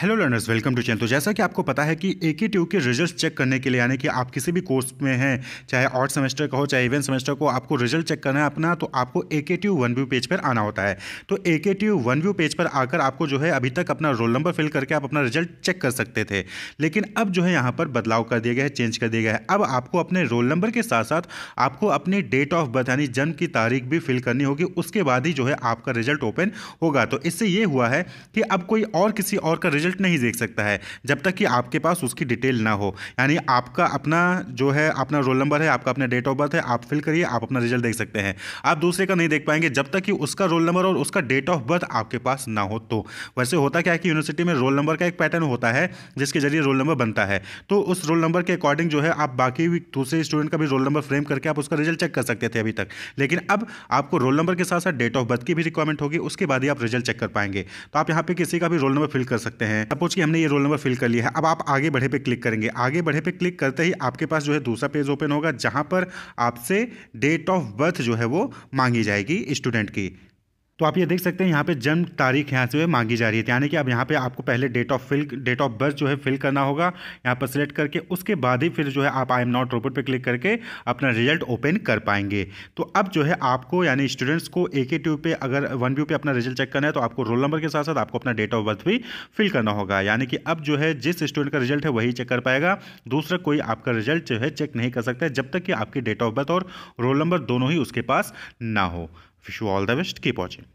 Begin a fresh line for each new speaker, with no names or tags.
Hello learners welcome to channel तो जैसा कि आपको पता है कि ए के ट्यू के रिजल्ट चेक करने के लिए यानी कि आप किसी भी कोर्स में हैं चाहे ऑड सेमेस्टर का हो चाहे इवन सेमेस्टर को आपको रिजल्ट चेक करना है अपना तो आपको ए के ट्यू वन व्यू पेज पर आना होता है तो ए के ट्यू वन व्यू पेज पर आकर आपको जो है अभी तक अपना रोल नंबर फिल करके आप अपना रिजल्ट चेक कर सकते थे लेकिन अब जो है यहाँ पर बदलाव कर दिया गया है चेंज कर दिया गया है अब आपको अपने रोल नंबर के साथ साथ आपको अपनी डेट ऑफ बर्थ यानी जन्म की तारीख भी फिल करनी होगी उसके बाद ही जो है आपका रिजल्ट ओपन होगा तो इससे ये हुआ है कि अब कोई और किसी और का रिजल्ट रिजल्ट नहीं देख सकता है जब तक कि आपके पास उसकी डिटेल ना हो यानी आपका अपना जो है अपना रोल नंबर है आपका अपना डेट ऑफ बर्थ है आप फिल करिए आप अपना रिजल्ट देख सकते हैं आप दूसरे का नहीं देख पाएंगे जब तक कि उसका रोल नंबर और उसका डेट ऑफ बर्थ आपके पास ना हो तो वैसे होता क्या है कि यूनिवर्सिटी में रोल नंबर का एक पैटर्न होता है जिसके जरिए रोल नंबर बनता है तो उस रोल नंबर के अकॉर्डिंग जो है आप बाकी भी दूसरे स्टूडेंट का भी रोल नंबर फ्रेम करके आप उसका रिजल्ट चेक कर सकते थे अभी तक लेकिन अब आपको रोल नंबर के साथ साथ डेट ऑफ बर्थ की भी रिक्वायरमेंट होगी उसके बाद ही आप रिजल्ट चेक कर पाएंगे तो आप यहाँ पे किसी का भी रोल नंबर फिल कर सकते हैं हैं सपोज कि हमने ये रोल नंबर फिल कर लिया है अब आप आगे बढ़े पे क्लिक करेंगे आगे बढ़े पे क्लिक करते ही आपके पास जो है दूसरा पेज ओपन होगा जहां पर आपसे डेट ऑफ बर्थ जो है वो मांगी जाएगी स्टूडेंट की तो आप ये देख सकते हैं यहाँ पे जन्म तारीख यहाँ से मांगी जा रही है यानी कि अब यहाँ पे आपको पहले date of fill date of birth जो है फिल करना होगा यहाँ पर सिलेक्ट करके उसके बाद ही फिर जो है आप आई एम नॉट रोबोट पे क्लिक करके अपना रिजल्ट ओपन कर पाएंगे तो अब जो है आपको यानी स्टूडेंट्स को ए के ट्यू पे अगर वन व्यू पे अपना रिजल्ट चेक करना है तो आपको रोल नंबर के साथ साथ आपको अपना डेट ऑफ बर्थ भी फिल करना होगा यानी कि अब जो है जिस स्टूडेंट का रिजल्ट है वही चेक कर पाएगा दूसरा कोई आपका रिजल्ट जो है चेक नहीं कर सकता जब तक कि आपकी डेट ऑफ बर्थ और रोल नंबर दोनों ही उसके पास ना हो Wish you all the best. Keep watching.